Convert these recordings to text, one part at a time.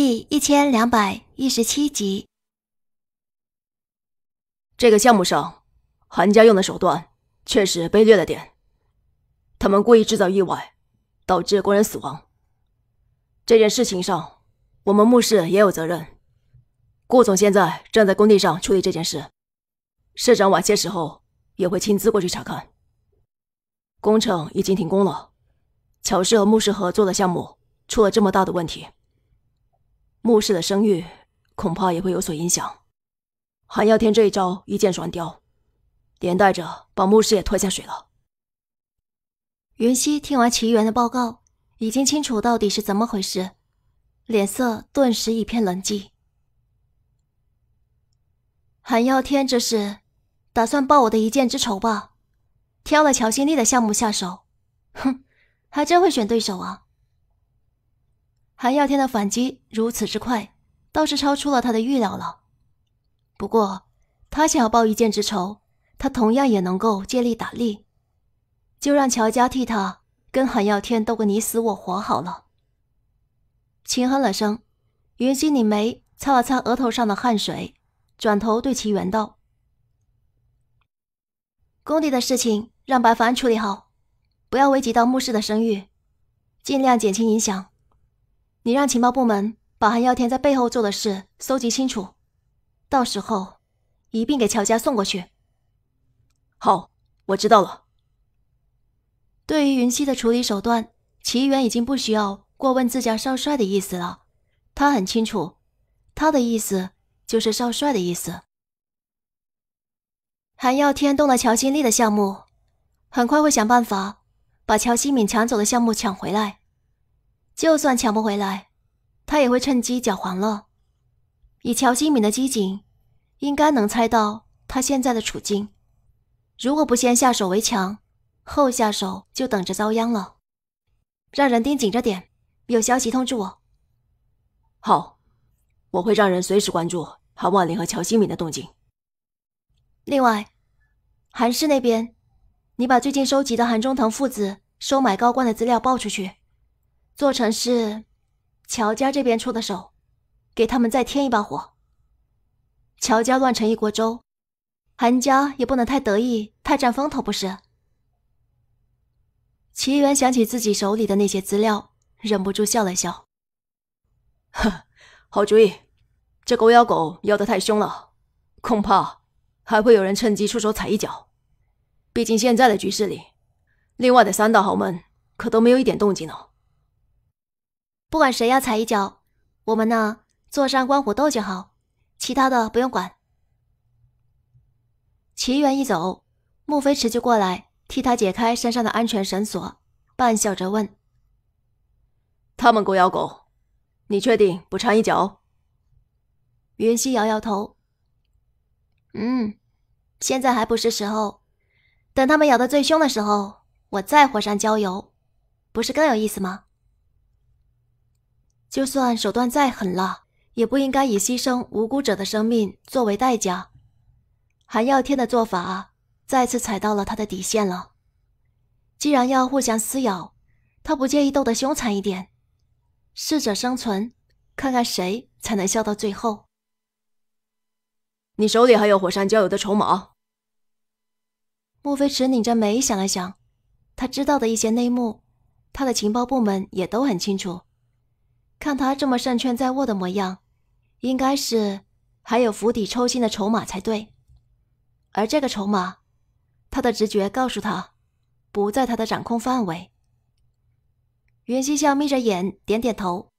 第一千两百一十七集，这个项目上，韩家用的手段确实卑劣了点，他们故意制造意外，导致工人死亡。这件事情上，我们穆氏也有责任。顾总现在正在工地上处理这件事，社长晚些时候也会亲自过去查看。工程已经停工了，乔氏和穆氏合作的项目出了这么大的问题。穆氏的声誉恐怕也会有所影响。韩耀天这一招一箭双雕，连带着把穆氏也拖下水了。云溪听完齐源的报告，已经清楚到底是怎么回事，脸色顿时一片冷寂。韩耀天这是打算报我的一箭之仇吧？挑了乔新立的项目下手，哼，还真会选对手啊！韩耀天的反击如此之快，倒是超出了他的预料了。不过，他想要报一箭之仇，他同样也能够借力打力，就让乔家替他跟韩耀天斗个你死我活好了。轻哼了声，云溪拧眉，擦了擦额头上的汗水，转头对齐元道：“工地的事情让白凡处理好，不要危及到穆氏的声誉，尽量减轻影响。”你让情报部门把韩耀天在背后做的事搜集清楚，到时候一并给乔家送过去。好，我知道了。对于云溪的处理手段，齐源已经不需要过问自家少帅的意思了。他很清楚，他的意思就是少帅的意思。韩耀天动了乔新丽的项目，很快会想办法把乔新敏抢走的项目抢回来。就算抢不回来，他也会趁机搅黄了。以乔新敏的机警，应该能猜到他现在的处境。如果不先下手为强，后下手就等着遭殃了。让人盯紧着点，有消息通知我。好，我会让人随时关注韩万林和乔新敏的动静。另外，韩氏那边，你把最近收集的韩中腾父子收买高官的资料报出去。做成是乔家这边出的手，给他们再添一把火。乔家乱成一锅粥，韩家也不能太得意，太占风头不是？齐源想起自己手里的那些资料，忍不住笑了笑。好主意，这狗咬狗咬得太凶了，恐怕还会有人趁机出手踩一脚。毕竟现在的局势里，另外的三大豪门可都没有一点动静呢。不管谁要踩一脚，我们呢坐山观虎斗就好，其他的不用管。齐源一走，莫非驰就过来替他解开身上的安全绳索，半笑着问：“他们狗咬狗，你确定不尝一脚？”云溪摇摇头：“嗯，现在还不是时候，等他们咬得最凶的时候，我再火上浇油，不是更有意思吗？”就算手段再狠辣，也不应该以牺牲无辜者的生命作为代价。韩耀天的做法再次踩到了他的底线了。既然要互相撕咬，他不介意斗得凶残一点。适者生存，看看谁才能笑到最后。你手里还有火山交油的筹码？莫非池拧着眉想了想，他知道的一些内幕，他的情报部门也都很清楚。看他这么胜券在握的模样，应该是还有釜底抽薪的筹码才对。而这个筹码，他的直觉告诉他，不在他的掌控范围。云溪笑眯着眼，点点头：“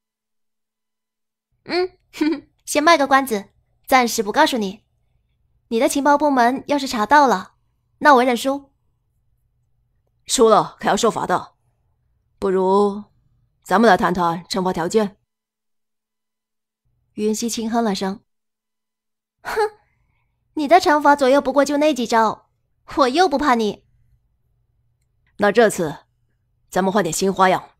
嗯，哼哼，先卖个关子，暂时不告诉你。你的情报部门要是查到了，那我认输。输了可要受罚的。不如……”咱们来谈谈惩罚条件。云溪轻哼了声，哼，你的惩罚左右不过就那几招，我又不怕你。那这次，咱们换点新花样。